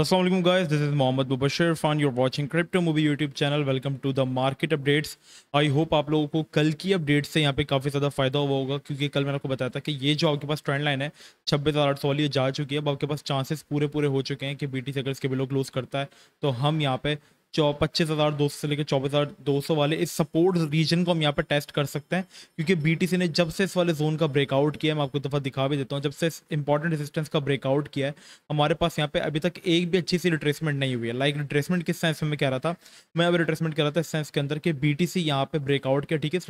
Assalamu guys, this is Mohammed Mubashir फ़ान you're watching crypto movie YouTube channel welcome to the market updates I hope आप लोगों को कल की अपडेट से यहाँ पे काफ़ी ज़्यादा फायदा हुआ होगा क्योंकि कल मैंने आपको बताया था कि ये जो आपके पास ट्रेंड लाइन है छब्बीस हज़ार आठ सौ वाली जा चुकी है अब आपके पास चांसेस पूरे पूरे हो चुके हैं कि बी टी सेकर्स के बिलो क्लोज करता है तो हम यहाँ पे पच्चीस हज़ार दो सौ से लेकर चौबीस हज़ार दो सौ वाले इस सपोर्ट रीजन को हम यहाँ पर टेस्ट कर सकते हैं क्योंकि बी ने जब से इस वाले जोन का ब्रेकआउट किया है मैं आपको दफ़ा दिखा भी देता हूँ जब से इस इंपॉर्टेंट रेजिस्टेंस का ब्रेकआउट किया है हमारे पास यहाँ पे अभी तक एक भी अच्छी सी रिट्रेसमेंट नहीं हुई है लाइक रिट्रेसमेंट किस सेंस में कह रहा था मैं अभी रिट्रेसमेंट कह रहा था इस सेंस के अंदर कि बी टी सी यहाँ पे ब्रेकआउट किया ठीक है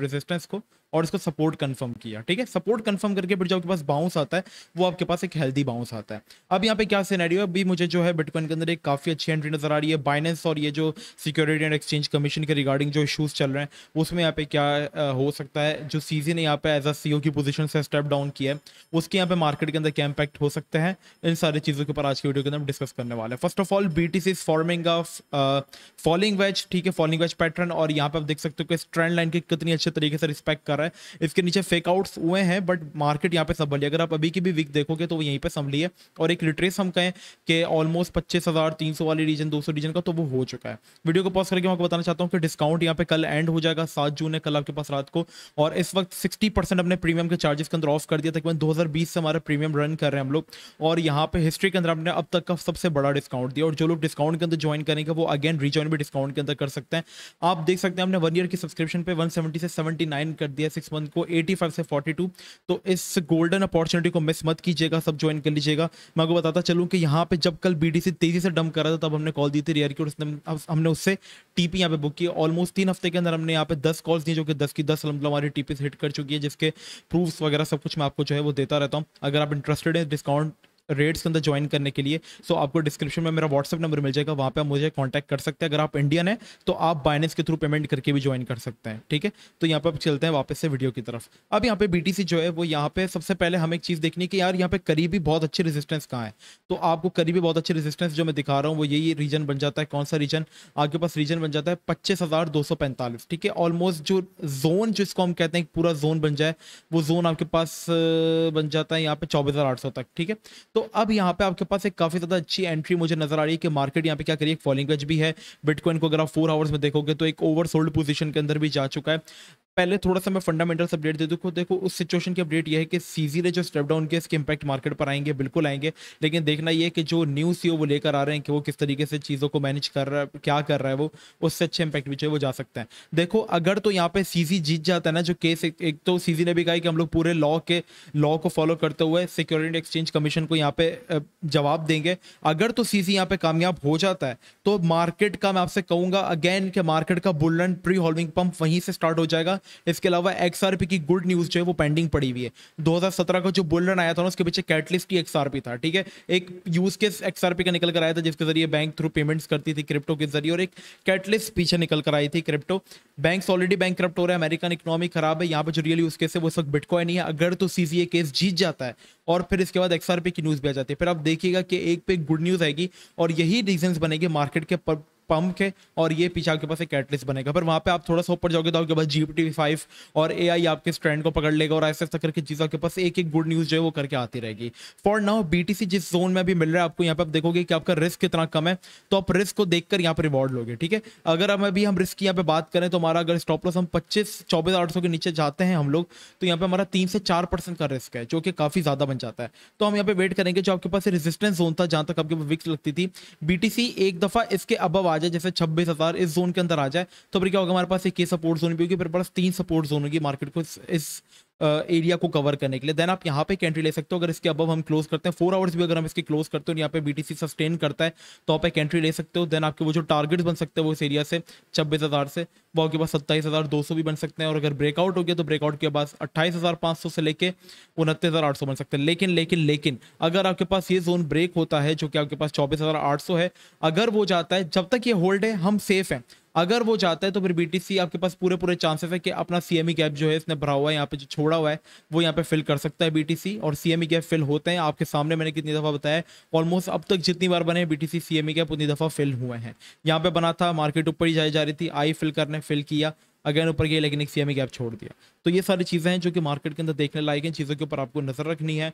रेजिस्टेंस को और इसको सपोर्ट कंफर्म किया ठीक है सपोर्ट कंफर्म करके फिर जो आपके पास बाउंस आता है वो आपके पास एक हेल्दी बाउंस आता है अब यहाँ पे क्या सिनेरियो है अभी मुझे जो है बिटकॉइन के अंदर एक काफ़ी अच्छी एंट्री नजर आ रही है बाइनेंस और ये जो सिक्योरिटी एंड एक्सचेंज कमीशन के रिगार्डिंग जो इशूज़ चल रहे हैं उसमें यहाँ पे क्या हो सकता है जो सीजी ने यहाँ पे एज अ सी की पोजिशन से स्टेप डाउन किया है उसके यहाँ पे मार्केट के अंदर क्या इम्पैक्ट हो सकता है इन सारी चीज़ों के ऊपर आज की वीडियो के अंदर डिस्कस करने वाले हैं first of all B T forming of falling wedge ठीक है फॉलिंग वेज पैटर्न और यहाँ पे आप देख सकते हो कि इस ट्रेंड लाइन की कितनी अच्छे तरीके से रिस्पेक्ट कर रहा है इसके नीचे फेकआउट्स हुए हैं बट मार्केट यहाँ पे संभली अगर आप अभी की भी वीक देखोगे तो वो यहीं पे संभली है और एक रिट्रेस हम कहें कि ऑलमोस्ट पच्चीस हज़ार तीन सौ वाले रीजन दो सौ रीजन का तो वो हो चुका है वीडियो को पॉज करके मैं आपको बताना चाहता हूँ कि डिस्काउंट यहाँ पे कल एंड हो जाएगा सात जून है कल आपके पास रात को और इस वक्त सिक्सटी परसेंट अपने प्रीमियम के चार्जेस के अंदर ऑफ कर दिया तकरीबन दो हज़ार बीस से हमारा प्रीमियम रन कर रहे हैं हम लोग और यहाँ पे हिस्ट्री के अंदर आपने अब तक का सबसे बड़ा डिस्काउंट दिया और जो लोग डिस्काउंट के अंदर ज्वाइन करेंगे वो अगेन रिजॉइन भी डिस्काउंट के अंदर कर सकते हैं आप देख सकते हैं हमने वन ईयर की सब्सक्रिप्शन पे 170 से 79 कर दिया है सिक्स मंथ को 85 से 42 तो इस गोल्डन अपॉर्चुनिटी को मिस मत कीजिएगा सब ज्वाइन कर लीजिएगा मैं आपको बताता चलूँ कि यहाँ पे जब कल बी तेजी से डम करा था तब हमने कॉल दी थी रियर की और उसने हमने उससे टीपी यहाँ पे बुक की ऑलमोस्ट तीन हफ्ते के अंदर हमने यहाँ पे दस कॉल्स दी जो कि दस की दस मतलब हमारी टी हिट कर चुकी है जिसके प्रूफ्स वगैरह सब कुछ मैं आपको जो है वो देता रहता हूँ अगर आप इंटरेस्टेड हैं डिस्काउंट रेट्स के अंदर ज्वाइन करने के लिए सो so, आपको डिस्क्रिप्शन में मेरा व्हाट्सअप नंबर मिल जाएगा वहाँ पे आप मुझे कांटेक्ट कर सकते हैं अगर आप इंडियन हैं तो आप बाइनेंस के थ्रू पेमेंट करके भी ज्वाइन कर सकते हैं ठीक है तो यहाँ पर चलते हैं वापस से वीडियो की तरफ अब यहाँ पे बी जो है वो यहाँ पे सबसे पहले हम एक चीज़ देखनी है कि यार यहाँ पे करीबी बहुत अच्छी रेजिस्टेंस कहाँ है तो आपको करीबी बहुत अच्छे रेजिस्टेंस जो मैं दिखा रहा हूँ वो यही रीजन बन जाता है कौन सा रीजन आपके पास रीजन बन जाता है पच्चीस ठीक है ऑलमोस्ट जो जोन जिसको हम कहते हैं पूरा जोन बन जाए वो जोन आपके पास बन जाता है यहाँ पे चौबीस तक ठीक है तो अब यहाँ पे आपके पास एक काफ़ी ज़्यादा अच्छी एंट्री मुझे नजर आ रही है कि मार्केट यहाँ पे क्या करिए एक फॉलिंग वेज भी है बिटकॉइन को अगर आप फोर आवर्स में देखोगे तो एक ओवर सोल्ड पोजीशन के अंदर भी जा चुका है पहले थोड़ा सा मैं फंडामेंटल्स अपडेट दे दूँ देखो उस सिचुएशन की अपडेट यह है कि सीजी ने जो स्टेप डाउन किया इसके इम्पैक्ट मार्केट पर आएंगे बिल्कुल आएंगे लेकिन देखना ये कि जो न्यू सी वो लेकर आ रहे हैं कि वो किस तरीके से चीज़ों को मैनेज कर रहा है क्या कर रहा है वो उससे अच्छे इम्पैक्ट भी चाहिए वो जा सकते हैं देखो अगर तो यहाँ पे सी जीत जाता है ना जो केस एक, तो सीजी ने भी कहा कि हम लोग पूरे लॉ के लॉ को फॉलो करते हुए सिक्योरिटी एक्सचेंज कमीशन को यहाँ पे जवाब देंगे अगर तो सीजी यहाँ पे कामयाब हो जाता है तो मार्केट का मैं आपसे कहूँगा अगेन के मार्केट का बुल्डन प्री हॉलविंग पंप वहीं से स्टार्ट हो जाएगा इसके अलावा एक्स की गुड न्यूज़ जो है वो पेंडिंग पड़ी हुई है 2017 का जो बुलरन आया था ना उसके पीछे कैटलिस्ट की एक्स था ठीक है एक यूज़ केस एक्स का निकल कर आया था जिसके जरिए बैंक थ्रू पेमेंट्स करती थी क्रिप्टो के जरिए और एक कैटलिस्ट पीछे निकल कर आई थी क्रिप्टो बैंक ऑलरेडी बैंक हो रहा है अमेरिकन इकोनॉमी खराब है यहाँ पर जो रियल यूज़ केस है वो सब बिटकॉइन नहीं है अगर तो सी केस जीत जाता है और फिर इसके बाद एक्स की न्यूज़ भी आ जाती है फिर आप देखिएगा कि एक पे गुड न्यूज़ आएगी और यही रीजन बनेगी मार्केट के पंप है और ये पीछे आपके पास एक कैटलिस्ट बनेगा पर वहाँ पे आप थोड़ा सा ऊपर जाओगे तो आपके पास जी पी फाइव और ए आई आपके स्ट्रेंड को पकड़ लेगा और ऐसे ऐसा करके चीज़ आपके पास एक एक गुड न्यूज़ जो है वो करके आती रहेगी for now B T C जिस जोन में अभी मिल रहा है आपको यहाँ पर आप देखोगे कि आपका रिस्क कितना कम है तो आप रिस्क को देखकर यहाँ पर रिवॉर्ड लोगे ठीक है अगर हम अभी हम रिस्क की यहाँ पर बात करें तो हमारा अगर स्टॉप लॉस हम पच्चीस चौबीस आठ सौ के नीचे जाते हैं हम लोग तो यहाँ पर हमारा तीन से चार परसेंट का रिस्क है जो कि काफ़ी ज़्यादा बन जाता है तो हम यहाँ पर वेट करेंगे जो आपके पास रेजिस्टेंस जोन था जहाँ तक आपके पास विक्स लगती थी बीटीसी एक दफ़ा इसके अबव आ आ जाए जैसे छब्बीस हज़ार इस जोन के अंदर आ जाए तो फिर क्या होगा हमारे पास एक सपोर्ट जोन भी होगी मेरे पास तीन सपोर्ट जोन होगी मार्केट को इस एरिया को कवर करने के लिए देन आप यहाँ पे कैंट्री ले सकते हो अगर इसके अब हम क्लोज करते हैं फोर आवर्स भी अगर हम इसकी क्लोज करते हो यहाँ पे बीटीसी सस्टेन करता है तो आप एक एंट्री ले सकते हो देन आपके वो जो टारगेट्स बन सकते हैं वो इस एरिया से छब्बीस हज़ार से वो आपके पास सत्ताईस हज़ार दो सौ भी बन सकते हैं और अगर ब्रेकआउट हो गया तो ब्रेकआउट के पास अट्ठाईस हज़ार पाँच सौ से लेके उनतीस हज़ार आठ सौ बन सकते हैं लेकिन लेकिन लेकिन अगर आपके पास ये जोन ब्रेक होता है जो कि आपके पास चौबीस हज़ार आठ सौ है अगर वो जाता है जब तक ये होल्ड है हम सेफ हैं अगर वो जाता है तो फिर बीटीसी आपके पास पूरे पूरे चांसेस है कि अपना सीएमई गैप e जो है इसने भरा हुआ है यहाँ पे जो छोड़ा हुआ है वो यहाँ पे फिल कर सकता है बीटीसी और सीएमई गैप फिल होते हैं आपके सामने मैंने कितनी दफ़ा बताया ऑलमोस्ट अब तक जितनी बार बने बीटीसी सीएमई गैप उतनी दफ़ा फिल हुए हैं यहाँ पे बना था मार्केट ऊपर ही जाई जा रही थी आई फिल करने फिल किया अगेन ऊपर गया लेकिन एक सीएमई गैप e छोड़ दिया तो ये सारी चीज़ें हैं जो कि मार्केट के अंदर देखने लायक हैं चीज़ों के ऊपर आपको नज़र रखनी है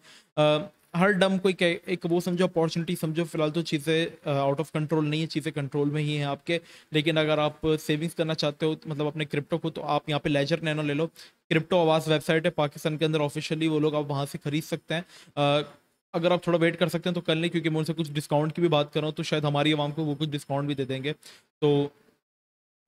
हर डम को एक, एक वो समझो अपॉर्चुनिटी समझो फिलहाल तो चीज़ें आउट ऑफ कंट्रोल नहीं है चीज़ें कंट्रोल में ही हैं आपके लेकिन अगर आप सेविंग्स करना चाहते हो तो मतलब अपने क्रिप्टो को तो आप यहाँ पे लेजर नैनो ले लो क्रिप्टो आवाज़ वेबसाइट है पाकिस्तान के अंदर ऑफिशियली वो लोग आप वहाँ से खरीद सकते हैं आ, uh, अगर आप थोड़ा वेट कर सकते हैं तो कर लें क्योंकि मैं उनसे कुछ डिस्काउंट की भी बात कर रहा हूँ तो शायद हमारी आवाम को वो कुछ डिस्काउंट भी दे देंगे तो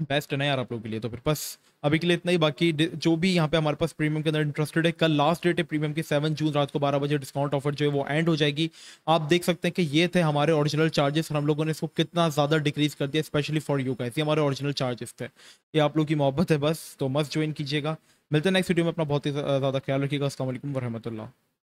बेस्ट है ना यार आप लोग के लिए तो फिर बस अभी के लिए इतना ही बाकी जो भी यहाँ पे हमारे पास प्रीमियम के अंदर इंटरेस्टेड है कल लास्ट डेट है प्रीमियम के सेवन जून रात को बारह बजे डिस्काउंट ऑफर जो है वो एंड हो जाएगी आप देख सकते हैं कि ये थे हमारे ओरिजिनल चार्जेस और हम लोगों ने इसको कितना ज़्यादा डिक्रीज कर दिया स्पेशली फॉर यू का हमारे ऑरिजिनल चार्जेस थे ये आप लोग की मोहब्बत है बस तो मस्त ज्वाइन कीजिएगा मिलते हैं नेक्स्ट वीडियो में अपना बहुत ही ज़्यादा ख्याल रखिएगा असल वरहमल